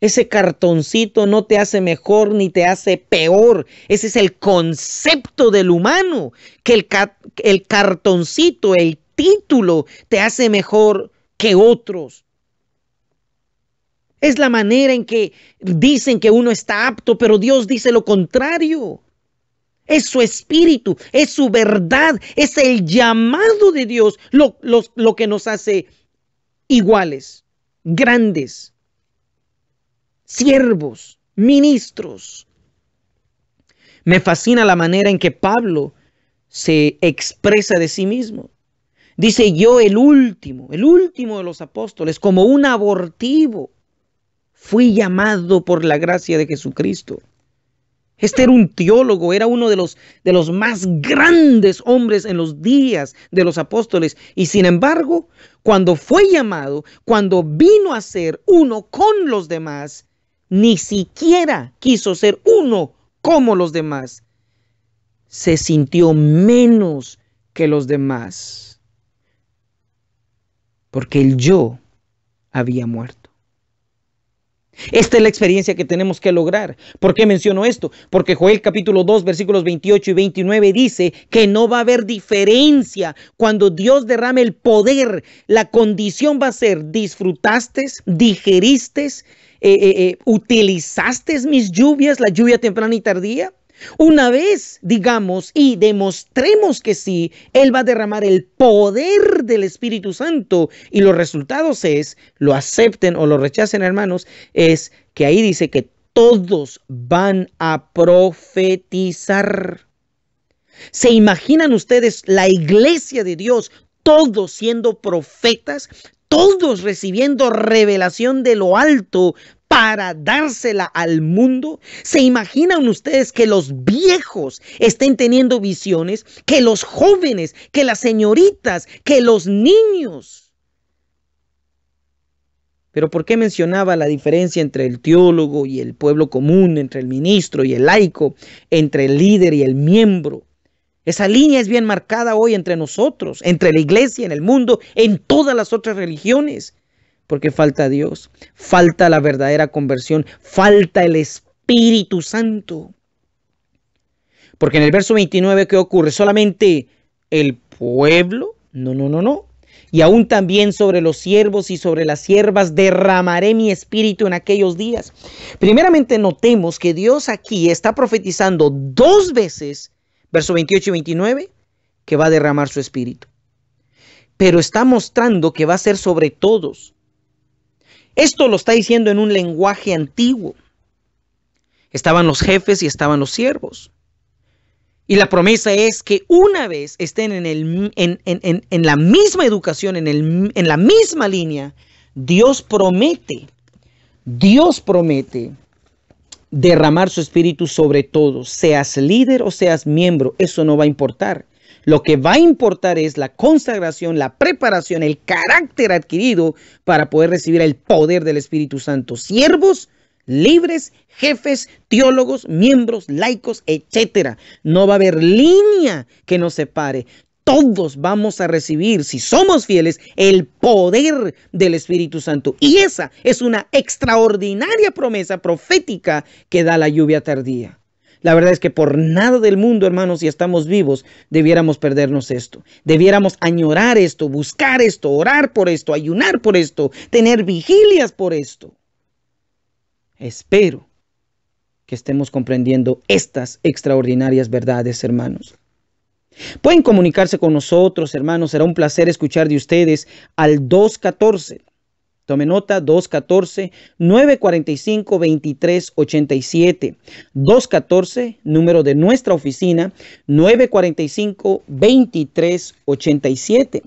Ese cartoncito no te hace mejor ni te hace peor. Ese es el concepto del humano, que el, cartoncito, el título, te hace mejor que otros. Es la manera en que dicen que uno está apto, pero Dios dice lo contrario. Es su espíritu, es su verdad, es el llamado de Dios lo que nos hace iguales, grandes siervos, ministros. Me fascina la manera en que Pablo se expresa de sí mismo. Dice yo el último, el último de los apóstoles, como un abortivo, fui llamado por la gracia de Jesucristo. Este era un teólogo, era uno de los, de los más grandes hombres en los días de los apóstoles. Y sin embargo, cuando fue llamado, cuando vino a ser uno con los demás, ni siquiera quiso ser uno como los demás. Se sintió menos que los demás, porque el yo había muerto. Esta es la experiencia que tenemos que lograr. ¿Por qué menciono esto? Porque Joel capítulo 2 versículos 28 y 29 dice que no va a haber diferencia cuando Dios derrame el poder. La condición va a ser disfrutaste, digeriste, eh, eh, eh, ¿utilizaste mis lluvias, la lluvia temprana y tardía? Una vez digamos y demostremos que sí, Él va a derramar el poder del Espíritu Santo y los resultados es, lo acepten o lo rechacen hermanos, es que ahí dice que todos van a profetizar. ¿Se imaginan ustedes la iglesia de Dios, todos siendo profetas, todos recibiendo revelación de lo alto para dársela al mundo? ¿Se imaginan ustedes que los viejos estén teniendo visiones, que los jóvenes, que las señoritas, que los niños? Pero ¿por qué mencionaba la diferencia entre el teólogo y el pueblo común, entre el ministro y el laico, entre el líder y el miembro? Esa línea es bien marcada hoy entre nosotros, entre la iglesia, en el mundo, en todas las otras religiones. Porque falta Dios, falta la verdadera conversión, falta el Espíritu Santo. Porque en el verso 29, ¿qué ocurre? Solamente el pueblo. No, no, no, no. Y aún también sobre los siervos y sobre las siervas derramaré mi espíritu en aquellos días. Primeramente notemos que Dios aquí está profetizando dos veces verso 28 y 29, que va a derramar su espíritu. Pero está mostrando que va a ser sobre todos. Esto lo está diciendo en un lenguaje antiguo. Estaban los jefes y estaban los siervos. Y la promesa es que una vez estén en, el, en, la misma educación, en la misma línea, Dios promete, Dios promete derramar su espíritu sobre todo, seas líder o seas miembro, eso no va a importar. Lo que va a importar es la consagración, la preparación, el carácter adquirido para poder recibir el poder del Espíritu Santo. Siervos, libres, jefes, teólogos, miembros, laicos, etcétera. No va a haber línea que nos separe todos vamos a recibir, si somos fieles, el poder del Espíritu Santo. Y esa es una extraordinaria promesa profética que da la lluvia tardía. La verdad es que por nada del mundo, hermanos, si estamos vivos, debiéramos perdernos esto. Debiéramos añorar esto, buscar esto, orar por esto, ayunar por esto, tener vigilias por esto. Espero que estemos comprendiendo estas extraordinarias verdades, hermanos. Pueden comunicarse con nosotros, hermanos. Será un placer escuchar de ustedes al 214. Tome nota, 214-945-2387. 214, número de nuestra oficina, 945-2387.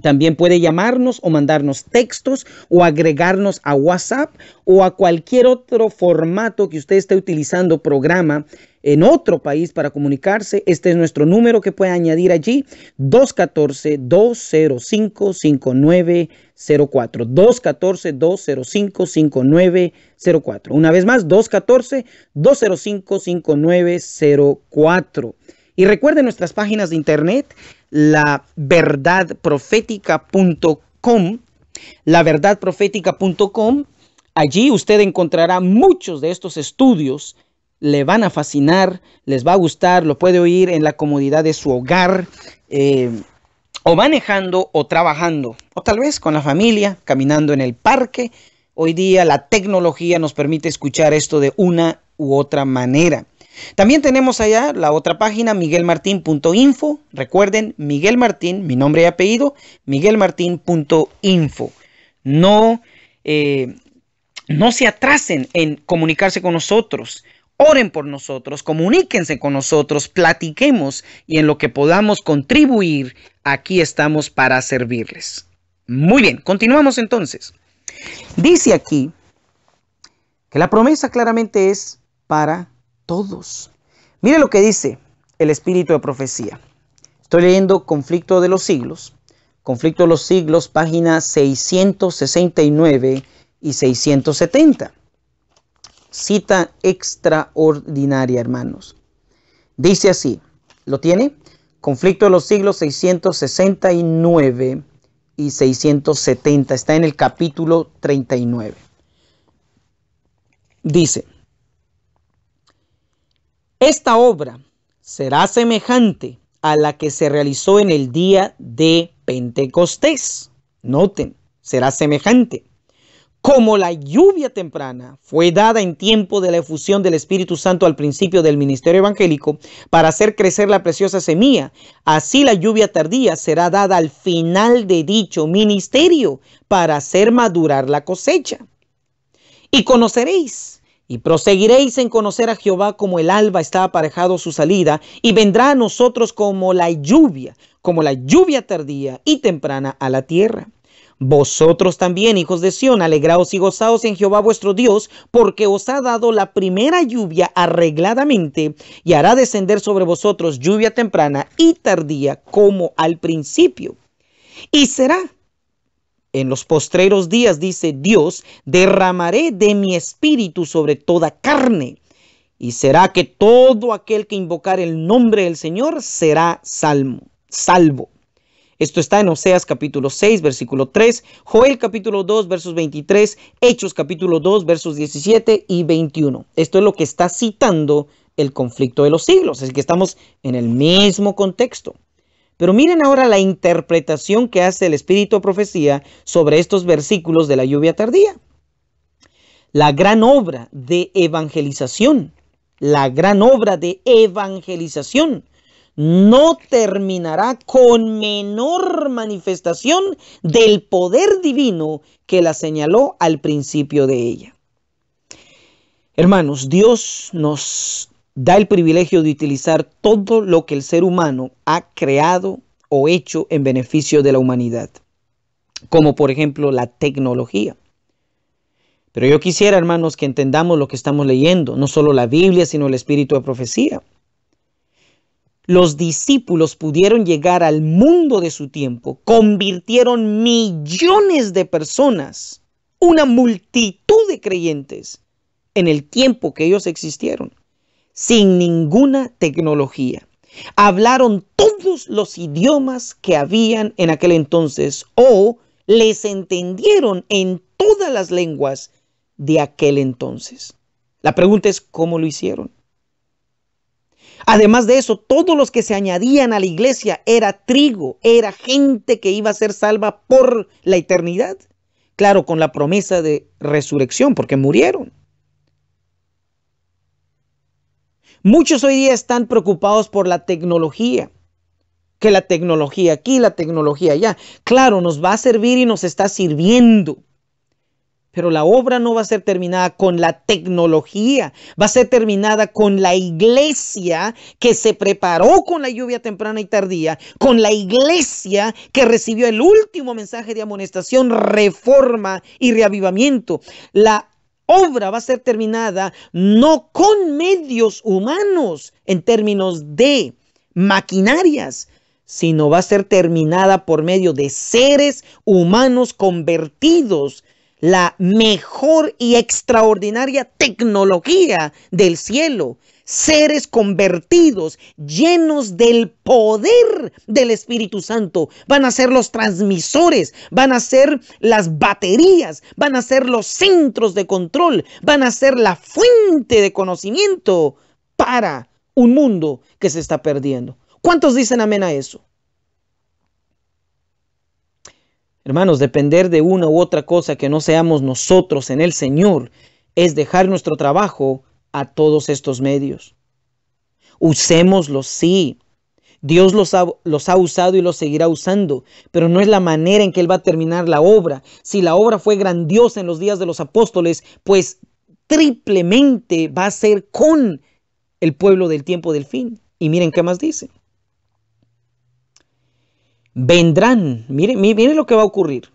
También puede llamarnos o mandarnos textos o agregarnos a WhatsApp o a cualquier otro formato que usted esté utilizando, programa en otro país para comunicarse. Este es nuestro número que puede añadir allí, 214-205-5904. 214-205-5904. Una vez más, 214-205-5904. Y recuerde nuestras páginas de internet laverdadprofética.com, laverdadprofética.com. Allí usted encontrará muchos de estos estudios. Le van a fascinar, les va a gustar, lo puede oír en la comodidad de su hogar, eh, o manejando o trabajando, o tal vez con la familia, caminando en el parque. Hoy día la tecnología nos permite escuchar esto de una u otra manera. También tenemos allá la otra página, MiguelMartín.info Recuerden, Miguel Martín, mi nombre y apellido, MiguelMartín.info No, eh, no se atrasen en comunicarse con nosotros. Oren por nosotros, comuníquense con nosotros, platiquemos y en lo que podamos contribuir, aquí estamos para servirles. Muy bien, continuamos entonces. Dice aquí que la promesa claramente es para todos. Mire lo que dice el espíritu de profecía. Estoy leyendo Conflicto de los Siglos, Conflicto de los Siglos, páginas 669 y 670. Cita extraordinaria, hermanos. Dice así, ¿lo tiene? Conflicto de los siglos 669 y 670. Está en el capítulo 39. Dice, esta obra será semejante a la que se realizó en el día de Pentecostés. Noten, será semejante. Como la lluvia temprana fue dada en tiempo de la efusión del Espíritu Santo al principio del ministerio evangélico para hacer crecer la preciosa semilla, así la lluvia tardía será dada al final de dicho ministerio para hacer madurar la cosecha. Y conoceréis y proseguiréis en conocer a Jehová como el alba está aparejado su salida, y vendrá a nosotros como la lluvia, como la lluvia tardía y temprana a la tierra. Vosotros también, hijos de Sión, alegraos y gozaos en Jehová vuestro Dios, porque os ha dado la primera lluvia arregladamente, y hará descender sobre vosotros lluvia temprana y tardía como al principio. Y será en los postreros días, dice Dios, derramaré de mi espíritu sobre toda carne. Y será que todo aquel que invocar el nombre del Señor será salmo, salvo. Esto está en Oseas capítulo 6, versículo 3, Joel capítulo 2, versos 23, Hechos capítulo 2, versos 17 y 21. Esto es lo que está citando el conflicto de los siglos, así que estamos en el mismo contexto. Pero miren ahora la interpretación que hace el Espíritu Profecía sobre estos versículos de la lluvia tardía. La gran obra de evangelización, la gran obra de evangelización no terminará con menor manifestación del poder divino que la señaló al principio de ella. Hermanos, Dios nos da el privilegio de utilizar todo lo que el ser humano ha creado o hecho en beneficio de la humanidad, como por ejemplo la tecnología. Pero yo quisiera, hermanos, que entendamos lo que estamos leyendo, no solo la Biblia, sino el espíritu de profecía. Los discípulos pudieron llegar al mundo de su tiempo, convirtieron millones de personas, una multitud de creyentes, en el tiempo que ellos existieron sin ninguna tecnología. Hablaron todos los idiomas que habían en aquel entonces o les entendieron en todas las lenguas de aquel entonces. La pregunta es cómo lo hicieron. Además de eso, todos los que se añadían a la iglesia era trigo, era gente que iba a ser salva por la eternidad. Claro, con la promesa de resurrección, porque murieron. Muchos hoy día están preocupados por la tecnología, que la tecnología aquí, la tecnología allá. Claro, nos va a servir y nos está sirviendo. Pero la obra no va a ser terminada con la tecnología, va a ser terminada con la iglesia que se preparó con la lluvia temprana y tardía, con la iglesia que recibió el último mensaje de amonestación, reforma y reavivamiento. La obra va a ser terminada no con medios humanos en términos de maquinarias, sino va a ser terminada por medio de seres humanos convertidos. La mejor y extraordinaria tecnología del cielo seres convertidos, llenos del poder del Espíritu Santo. Van a ser los transmisores, van a ser las baterías, van a ser los centros de control, van a ser la fuente de conocimiento para un mundo que se está perdiendo. ¿Cuántos dicen amén a eso? Hermanos, depender de una u otra cosa que no seamos nosotros en el Señor es dejar nuestro trabajo a todos estos medios. Usémoslos, sí. Dios los ha, los ha, usado y los seguirá usando, pero no es la manera en que Él va a terminar la obra. Si la obra fue grandiosa en los días de los apóstoles, pues triplemente va a ser con el pueblo del tiempo del fin. Y miren qué más dice. Vendrán, miren, miren lo que va a ocurrir.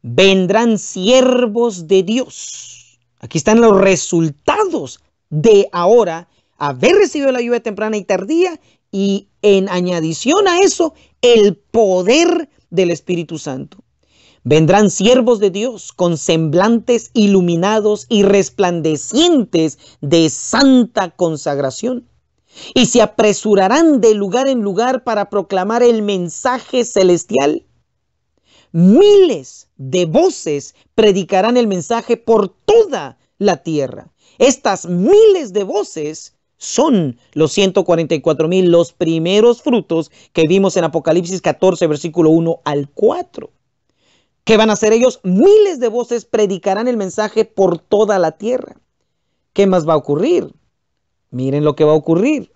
Vendrán siervos de Dios Aquí están los resultados de ahora haber recibido la lluvia temprana y tardía y en añadición a eso el poder del Espíritu Santo. Vendrán siervos de Dios con semblantes iluminados y resplandecientes de santa consagración. Y se apresurarán de lugar en lugar para proclamar el mensaje celestial miles de voces predicarán el mensaje por toda la tierra. Estas miles de voces son los 144 mil, los primeros frutos que vimos en Apocalipsis 14, versículo 1 al 4. ¿Qué van a hacer ellos? Miles de voces predicarán el mensaje por toda la tierra. ¿Qué más va a ocurrir? Miren lo que va a ocurrir.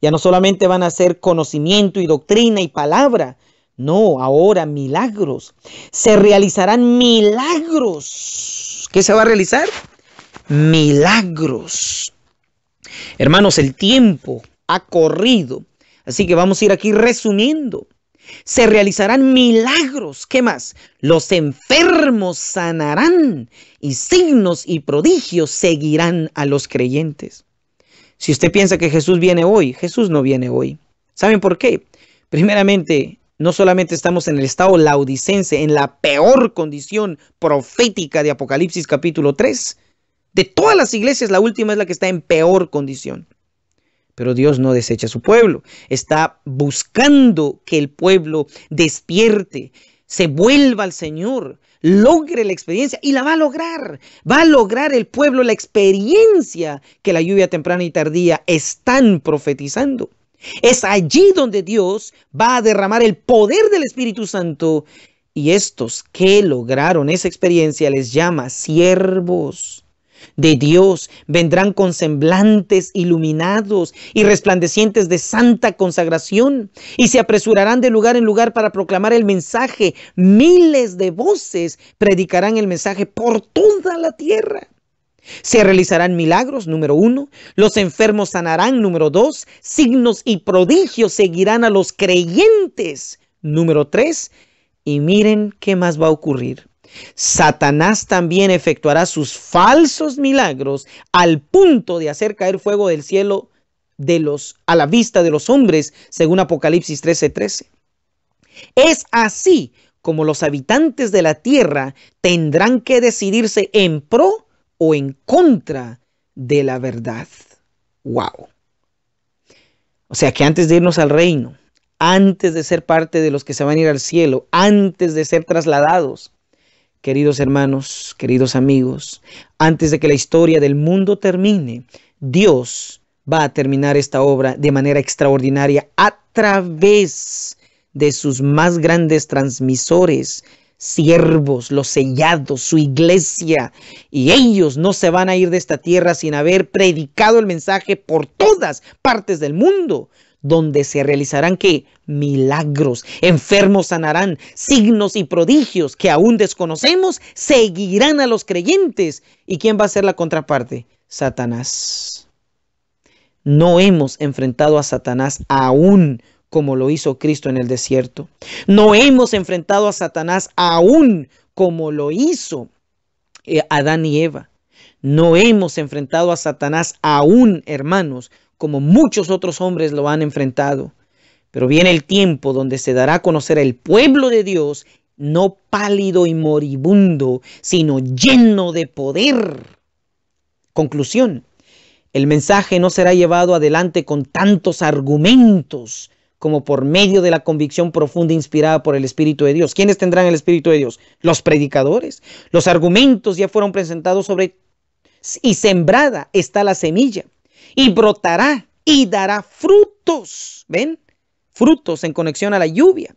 Ya no solamente van a ser conocimiento y doctrina y palabra, no, ahora milagros. Se realizarán milagros. ¿Qué se va a realizar? Milagros. Hermanos, el tiempo ha corrido. Así que vamos a ir aquí resumiendo. Se realizarán milagros. ¿Qué más? Los enfermos sanarán y signos y prodigios seguirán a los creyentes. Si usted piensa que Jesús viene hoy, Jesús no viene hoy. ¿Saben por qué? Primeramente, no solamente estamos en el estado laudicense, en la peor condición profética de Apocalipsis capítulo 3. De todas las iglesias, la última es la que está en peor condición. Pero Dios no desecha a su pueblo. Está buscando que el pueblo despierte, se vuelva al Señor, logre la experiencia y la va a lograr. Va a lograr el pueblo la experiencia que la lluvia temprana y tardía están profetizando. Es allí donde Dios va a derramar el poder del Espíritu Santo. Y estos que lograron esa experiencia les llama siervos de Dios. Vendrán con semblantes iluminados y resplandecientes de santa consagración. Y se apresurarán de lugar en lugar para proclamar el mensaje. Miles de voces predicarán el mensaje por toda la tierra. Se realizarán milagros, número uno. Los enfermos sanarán, número dos. Signos y prodigios seguirán a los creyentes, número tres. Y miren qué más va a ocurrir. Satanás también efectuará sus falsos milagros al punto de hacer caer fuego del cielo de los, a la vista de los hombres, según Apocalipsis 13:13. Es así como los habitantes de la tierra tendrán que decidirse en pro o en contra de la verdad. ¡Wow! O sea que antes de irnos al reino, antes de ser parte de los que se van a ir al cielo, antes de ser trasladados, queridos hermanos, queridos amigos, antes de que la historia del mundo termine, Dios va a terminar esta obra de manera extraordinaria a través de sus más grandes transmisores siervos, los sellados, su iglesia. Y ellos no se van a ir de esta tierra sin haber predicado el mensaje por todas partes del mundo, donde se realizarán que milagros, enfermos sanarán, signos y prodigios que aún desconocemos seguirán a los creyentes. ¿Y quién va a ser la contraparte? Satanás. No hemos enfrentado a Satanás aún como lo hizo Cristo en el desierto. No hemos enfrentado a Satanás aún como lo hizo eh, Adán y Eva. No hemos enfrentado a Satanás aún, hermanos, como muchos otros hombres lo han enfrentado. Pero viene el tiempo donde se dará a conocer el pueblo de Dios, no pálido y moribundo, sino lleno de poder. Conclusión. El mensaje no será llevado adelante con tantos argumentos como por medio de la convicción profunda inspirada por el Espíritu de Dios. ¿Quiénes tendrán el Espíritu de Dios? Los predicadores. Los argumentos ya fueron presentados sobre y sembrada está la semilla y brotará y dará frutos. ¿Ven? Frutos en conexión a la lluvia.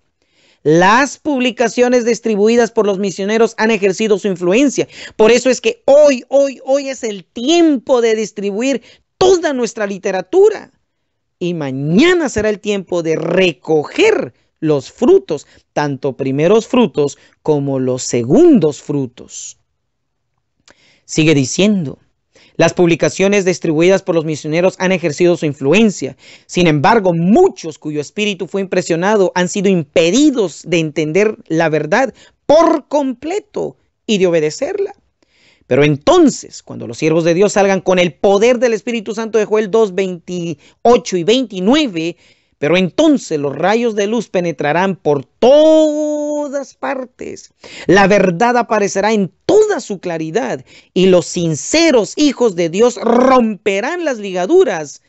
Las publicaciones distribuidas por los misioneros han ejercido su influencia. Por eso es que hoy, hoy, hoy es el tiempo de distribuir toda nuestra literatura y mañana será el tiempo de recoger los frutos, tanto primeros frutos como los segundos frutos. Sigue diciendo, las publicaciones distribuidas por los misioneros han ejercido su influencia. Sin embargo, muchos cuyo espíritu fue impresionado han sido impedidos de entender la verdad por completo y de obedecerla. Pero entonces, cuando los siervos de Dios salgan con el poder del Espíritu Santo de Joel 2, 28 y 29, pero entonces los rayos de luz penetrarán por todas partes. La verdad aparecerá en toda su claridad y los sinceros hijos de Dios romperán las ligaduras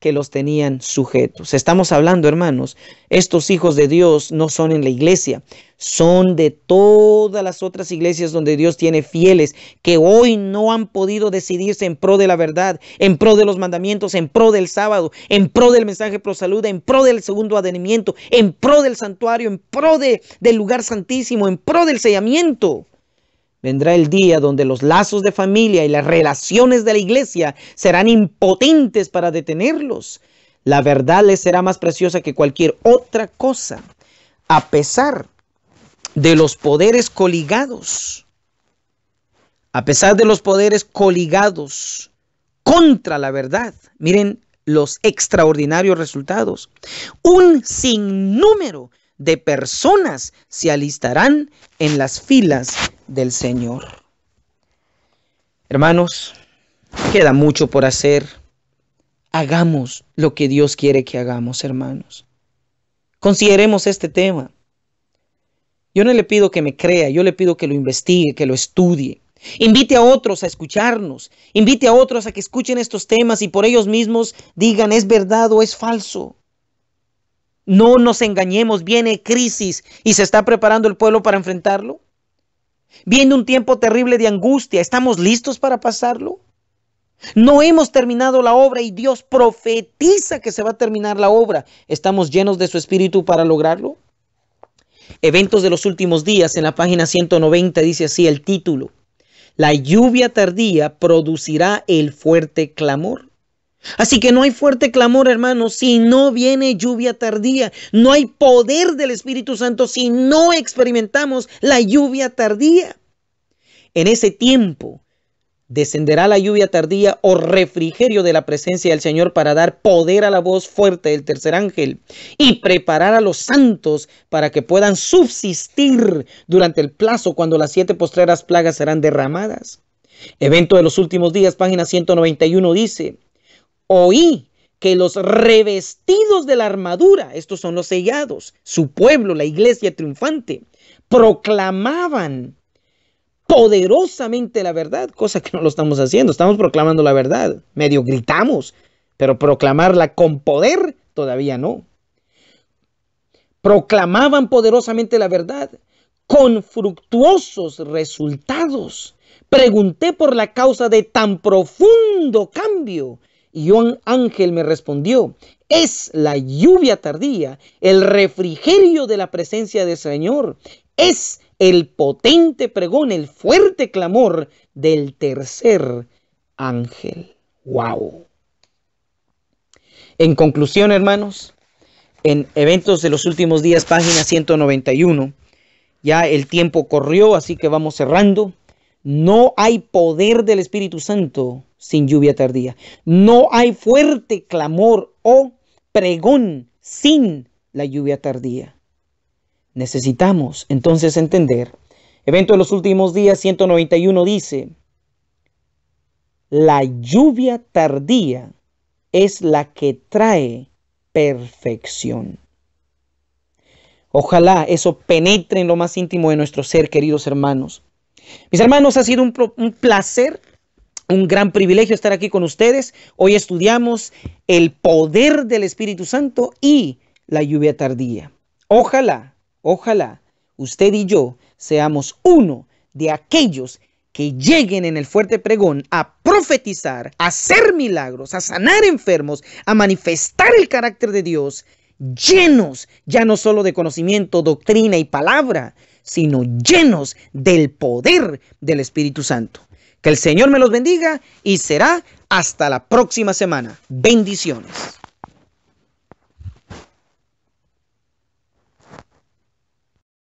que los tenían sujetos. Estamos hablando, hermanos, estos hijos de Dios no son en la iglesia, son de todas las otras iglesias donde Dios tiene fieles que hoy no han podido decidirse en pro de la verdad, en pro de los mandamientos, en pro del sábado, en pro del mensaje pro salud, en pro del segundo adenimiento en pro del santuario, en pro de, del lugar santísimo, en pro del sellamiento. Vendrá el día donde los lazos de familia y las relaciones de la iglesia serán impotentes para detenerlos. La verdad les será más preciosa que cualquier otra cosa, a pesar de los poderes coligados, a pesar de los poderes coligados contra la verdad. Miren los extraordinarios resultados. Un sinnúmero de personas se alistarán en las filas del Señor. Hermanos, queda mucho por hacer. Hagamos lo que Dios quiere que hagamos, hermanos. Consideremos este tema. Yo no le pido que me crea, yo le pido que lo investigue, que lo estudie. Invite a otros a escucharnos, invite a otros a que escuchen estos temas y por ellos mismos digan es verdad o es falso. No nos engañemos, viene crisis y se está preparando el pueblo para enfrentarlo. Viene un tiempo terrible de angustia, ¿estamos listos para pasarlo? No hemos terminado la obra y Dios profetiza que se va a terminar la obra. ¿Estamos llenos de su espíritu para lograrlo? Eventos de los últimos días en la página 190 dice así el título. La lluvia tardía producirá el fuerte clamor. Así que no hay fuerte clamor, hermano, si no viene lluvia tardía. No hay poder del Espíritu Santo si no experimentamos la lluvia tardía. En ese tiempo descenderá la lluvia tardía o refrigerio de la presencia del Señor para dar poder a la voz fuerte del tercer ángel y preparar a los santos para que puedan subsistir durante el plazo cuando las siete postreras plagas serán derramadas. Evento de los últimos días, página 191 dice, oí que los revestidos de la armadura, estos son los sellados, su pueblo, la iglesia triunfante, proclamaban poderosamente la verdad, cosa que no lo estamos haciendo, estamos proclamando la verdad, medio gritamos, pero proclamarla con poder todavía no. Proclamaban poderosamente la verdad con fructuosos resultados. Pregunté por la causa de tan profundo cambio y un ángel me respondió, es la lluvia tardía, el refrigerio de la presencia del Señor, es el potente pregón, el fuerte clamor del tercer ángel. ¡Wow! En conclusión, hermanos, en Eventos de los Últimos Días, página 191, ya el tiempo corrió, así que vamos cerrando. No hay poder del Espíritu Santo sin lluvia tardía. No hay fuerte clamor o pregón sin la lluvia tardía. Necesitamos entonces entender. Evento de los últimos días 191 dice, la lluvia tardía es la que trae perfección. Ojalá eso penetre en lo más íntimo de nuestro ser, queridos hermanos. Mis hermanos, ha sido un, placer un gran privilegio estar aquí con ustedes. Hoy estudiamos el poder del Espíritu Santo y la lluvia tardía. Ojalá, ojalá usted y yo seamos uno de aquellos que lleguen en el fuerte pregón a profetizar, a hacer milagros, a sanar enfermos, a manifestar el carácter de Dios, llenos ya no solo de conocimiento, doctrina y palabra, sino llenos del poder del Espíritu Santo. Que el Señor me los bendiga y será hasta la próxima semana. Bendiciones.